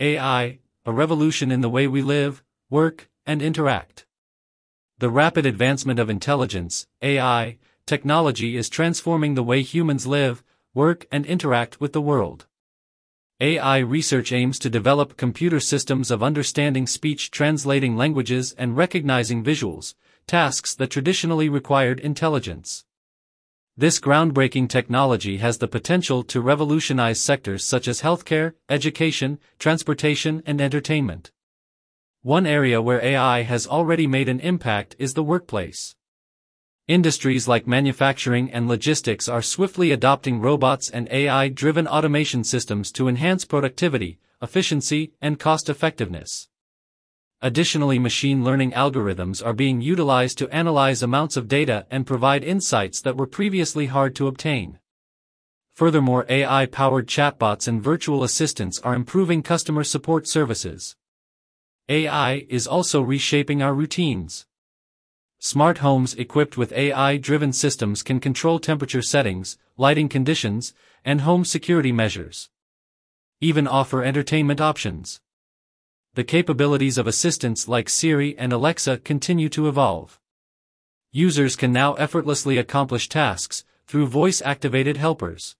AI, a revolution in the way we live, work, and interact. The rapid advancement of intelligence, AI, technology is transforming the way humans live, work, and interact with the world. AI research aims to develop computer systems of understanding speech, translating languages, and recognizing visuals, tasks that traditionally required intelligence. This groundbreaking technology has the potential to revolutionize sectors such as healthcare, education, transportation and entertainment. One area where AI has already made an impact is the workplace. Industries like manufacturing and logistics are swiftly adopting robots and AI-driven automation systems to enhance productivity, efficiency, and cost-effectiveness. Additionally machine learning algorithms are being utilized to analyze amounts of data and provide insights that were previously hard to obtain. Furthermore AI-powered chatbots and virtual assistants are improving customer support services. AI is also reshaping our routines. Smart homes equipped with AI-driven systems can control temperature settings, lighting conditions, and home security measures. Even offer entertainment options the capabilities of assistants like Siri and Alexa continue to evolve. Users can now effortlessly accomplish tasks through voice-activated helpers.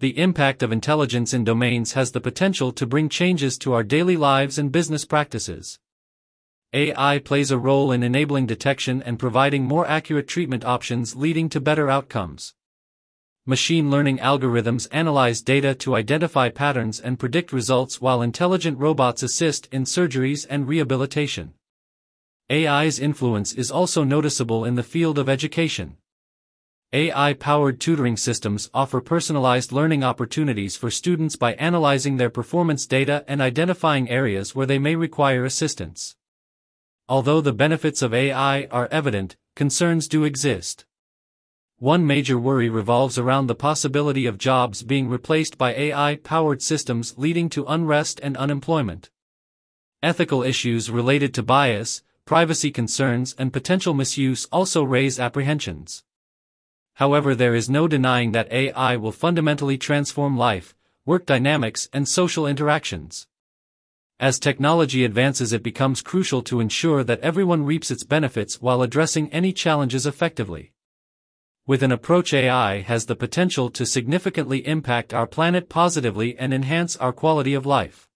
The impact of intelligence in domains has the potential to bring changes to our daily lives and business practices. AI plays a role in enabling detection and providing more accurate treatment options leading to better outcomes machine learning algorithms analyze data to identify patterns and predict results while intelligent robots assist in surgeries and rehabilitation. AI's influence is also noticeable in the field of education. AI-powered tutoring systems offer personalized learning opportunities for students by analyzing their performance data and identifying areas where they may require assistance. Although the benefits of AI are evident, concerns do exist. One major worry revolves around the possibility of jobs being replaced by AI-powered systems leading to unrest and unemployment. Ethical issues related to bias, privacy concerns and potential misuse also raise apprehensions. However there is no denying that AI will fundamentally transform life, work dynamics and social interactions. As technology advances it becomes crucial to ensure that everyone reaps its benefits while addressing any challenges effectively with an approach AI has the potential to significantly impact our planet positively and enhance our quality of life.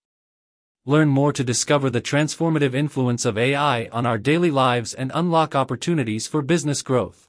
Learn more to discover the transformative influence of AI on our daily lives and unlock opportunities for business growth.